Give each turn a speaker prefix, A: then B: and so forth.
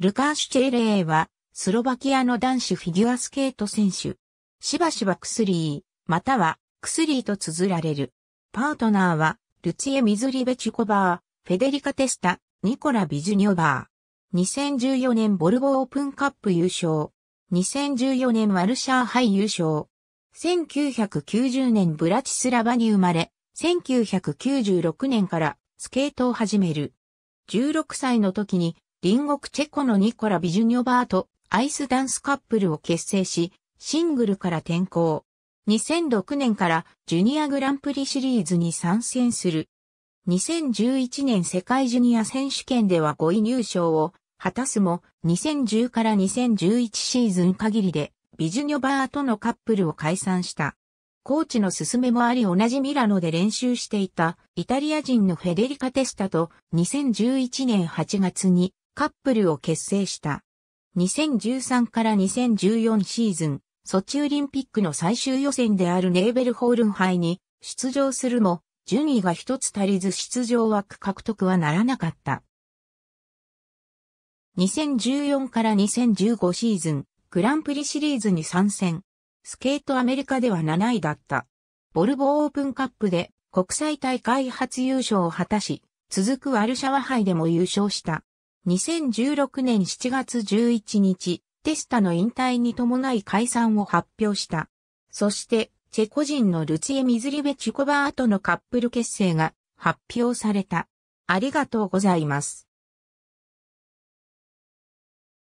A: ルカーシ
B: ュ・チェレーは、スロバキアの男子フィギュアスケート選手。しばしばクスリー、またはクスリーと綴られる。パートナーは、ルツエ・ミズリベチュコバー、フェデリカ・テスタ、ニコラ・ビジュニョバー。2014年ボルボオープンカップ優勝。2014年ワルシャーハイ優勝。1990年ブラチスラバに生まれ、1996年からスケートを始める。16歳の時に隣国チェコのニコラ・ビジュニョバーとアイスダンスカップルを結成し、シングルから転向。2006年からジュニアグランプリシリーズに参戦する。2011年世界ジュニア選手権では5位入賞を果たすも2010から2011シーズン限りでビジュニョバーとのカップルを解散した。コーチの勧めもあり同じミラノで練習していたイタリア人のフェデリカ・テスタと2011年8月にカップルを結成した。2013から2014シーズン、ソチオリンピックの最終予選であるネーベルホールン杯に出場するも、順位が一つ足りず出場枠獲得はならなかった。2014から2015シーズン、グランプリシリーズに参戦。スケートアメリカでは7位だった。ボルボオープンカップで国際大会初優勝を果たし、続くワルシャワ杯でも優勝した。2016年7月11日、テスタの引退に伴い解散を発表した。そして、チェコ人のルツエ・ミズリベ・チュコバーとのカップル結成が発表された。ありがとうございます。